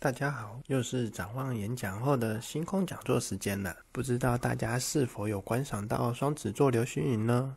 大家好，又是展望演讲后的星空讲座时间了。不知道大家是否有观赏到双子座流星雨呢？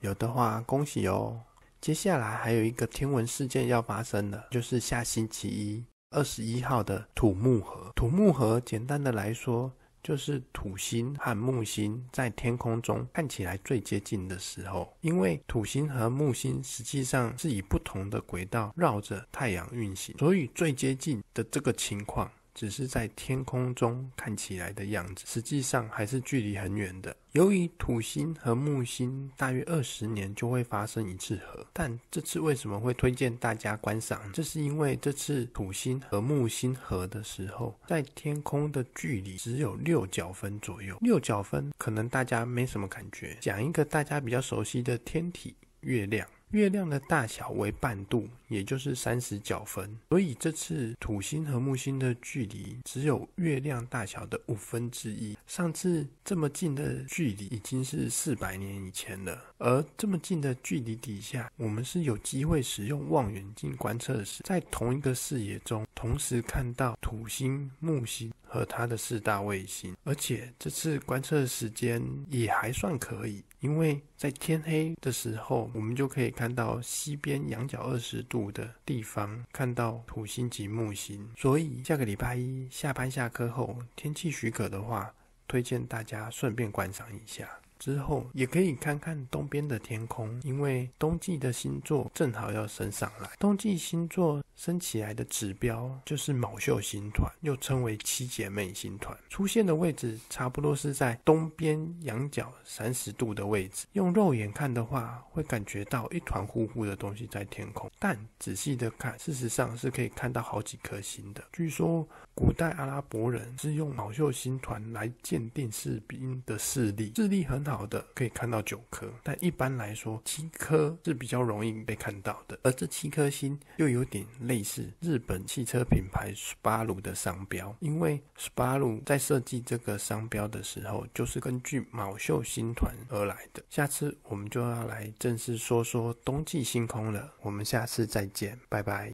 有的话，恭喜哦！接下来还有一个天文事件要发生了，就是下星期一二十一号的土木河。土木河简单的来说，就是土星和木星在天空中看起来最接近的时候，因为土星和木星实际上是以不同的轨道绕着太阳运行，所以最接近的这个情况。只是在天空中看起来的样子，实际上还是距离很远的。由于土星和木星大约二十年就会发生一次合，但这次为什么会推荐大家观赏？这是因为这次土星和木星合的时候，在天空的距离只有六角分左右。六角分可能大家没什么感觉，讲一个大家比较熟悉的天体——月亮。月亮的大小为半度，也就是三十角分，所以这次土星和木星的距离只有月亮大小的五分之一。上次这么近的距离已经是四百年以前了，而这么近的距离底下，我们是有机会使用望远镜观测时，在同一个视野中同时看到土星、木星。和它的四大卫星，而且这次观测时间也还算可以，因为在天黑的时候，我们就可以看到西边仰角二十度的地方看到土星及木星，所以下个礼拜一下班下课后，天气许可的话，推荐大家顺便观赏一下。之后也可以看看东边的天空，因为冬季的星座正好要升上来。冬季星座升起来的指标就是卯秀星团，又称为七姐妹星团，出现的位置差不多是在东边仰角三十度的位置。用肉眼看的话，会感觉到一团糊糊的东西在天空，但仔细的看，事实上是可以看到好几颗星的。据说古代阿拉伯人是用卯秀星团来鉴定士兵的视力，视力很。好的，可以看到九颗，但一般来说，七颗是比较容易被看到的。而这七颗星又有点类似日本汽车品牌斯巴鲁的商标，因为斯巴鲁在设计这个商标的时候，就是根据卯秀星团而来的。下次我们就要来正式说说冬季星空了，我们下次再见，拜拜。